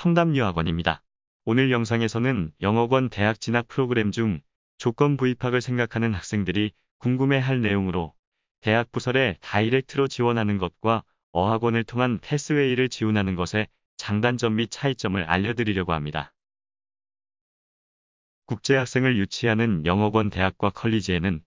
청담유학원입니다 오늘 영상에서는 영어권 대학 진학 프로그램 중 조건 부입학을 생각하는 학생들이 궁금해할 내용으로 대학 부설에 다이렉트로 지원하는 것과 어학원을 통한 패스웨이를 지원하는 것의 장단점 및 차이점을 알려드리려고 합니다. 국제학생을 유치하는 영어권 대학과 컬리지에는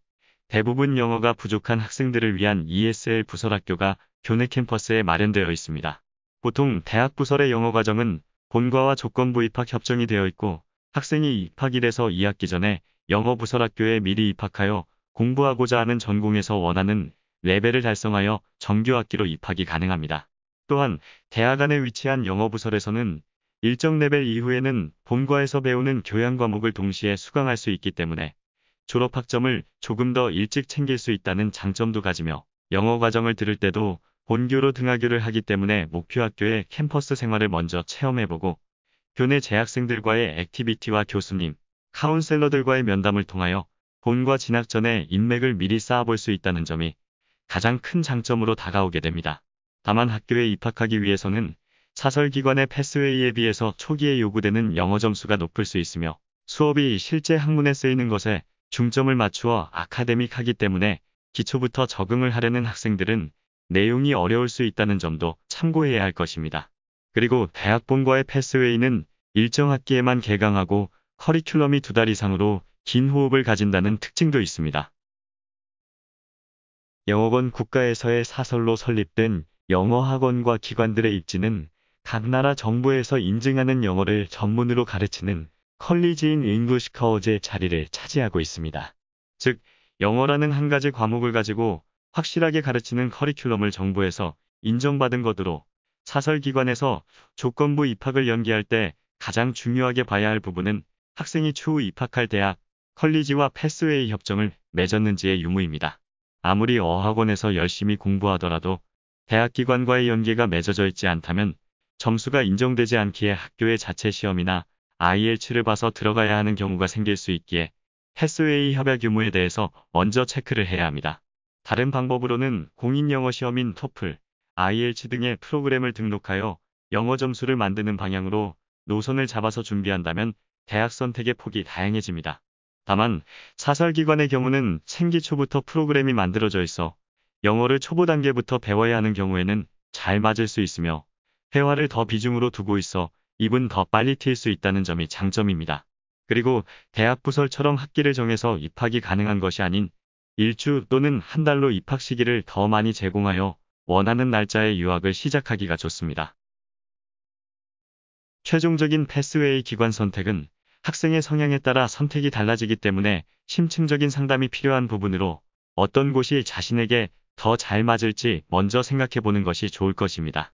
대부분 영어가 부족한 학생들을 위한 ESL 부설학교가 교내 캠퍼스에 마련되어 있습니다. 보통 대학 부설의 영어 과정은 본과와 조건부 입학 협정이 되어 있고 학생이 입학 일에서 2학기 전에 영어 부설학교에 미리 입학하여 공부하고자 하는 전공에서 원하는 레벨을 달성하여 정규 학기로 입학이 가능합니다. 또한 대학 안에 위치한 영어 부설에서는 일정 레벨 이후에는 본과에서 배우는 교양 과목을 동시에 수강할 수 있기 때문에 졸업 학점을 조금 더 일찍 챙길 수 있다는 장점도 가지며 영어 과정을 들을 때도 본교로 등하교를 하기 때문에 목표 학교의 캠퍼스 생활을 먼저 체험해보고 교내 재학생들과의 액티비티와 교수님, 카운셀러들과의 면담을 통하여 본과 진학 전에 인맥을 미리 쌓아볼 수 있다는 점이 가장 큰 장점으로 다가오게 됩니다. 다만 학교에 입학하기 위해서는 사설기관의 패스웨이에 비해서 초기에 요구되는 영어 점수가 높을 수 있으며 수업이 실제 학문에 쓰이는 것에 중점을 맞추어 아카데믹하기 때문에 기초부터 적응을 하려는 학생들은 내용이 어려울 수 있다는 점도 참고해야 할 것입니다. 그리고 대학본과의 패스웨이는 일정 학기에만 개강하고 커리큘럼이 두 달 이상으로 긴 호흡을 가진다는 특징도 있습니다. 영어권 국가에서의 사설로 설립된 영어학원과 기관들의 입지는 각 나라 정부에서 인증하는 영어를 전문으로 가르치는 컬리지인 잉글시커어제 자리를 차지하고 있습니다. 즉, 영어라는 한 가지 과목을 가지고 확실하게 가르치는 커리큘럼을 정부에서 인정받은 것으로 사설기관에서 조건부 입학을 연기할 때 가장 중요하게 봐야 할 부분은 학생이 추후 입학할 대학, 컬리지와 패스웨이 협정을 맺었는지의 유무입니다. 아무리 어학원에서 열심히 공부하더라도 대학기관과의 연계가 맺어져 있지 않다면 점수가 인정되지 않기에 학교의 자체 시험이나 IELT를 봐서 들어가야 하는 경우가 생길 수 있기에 패스웨이 협약 유무에 대해서 먼저 체크를 해야 합니다. 다른 방법으로는 공인영어 시험인 토플, IELTS 등의 프로그램을 등록하여 영어 점수를 만드는 방향으로 노선을 잡아서 준비한다면 대학 선택의 폭이 다양해집니다. 다만 사설기관의 경우는 생기 초부터 프로그램이 만들어져 있어 영어를 초보 단계부터 배워야 하는 경우에는 잘 맞을 수 있으며 회화를 더 비중으로 두고 있어 입은 더 빨리 튈 수 있다는 점이 장점입니다. 그리고 대학 부설처럼 학기를 정해서 입학이 가능한 것이 아닌 일주 또는 한 달로 입학 시기를 더 많이 제공하여 원하는 날짜에 유학을 시작하기가 좋습니다. 최종적인 패스웨이 기관 선택은 학생의 성향에 따라 선택이 달라지기 때문에 심층적인 상담이 필요한 부분으로 어떤 곳이 자신에게 더 잘 맞을지 먼저 생각해 보는 것이 좋을 것입니다.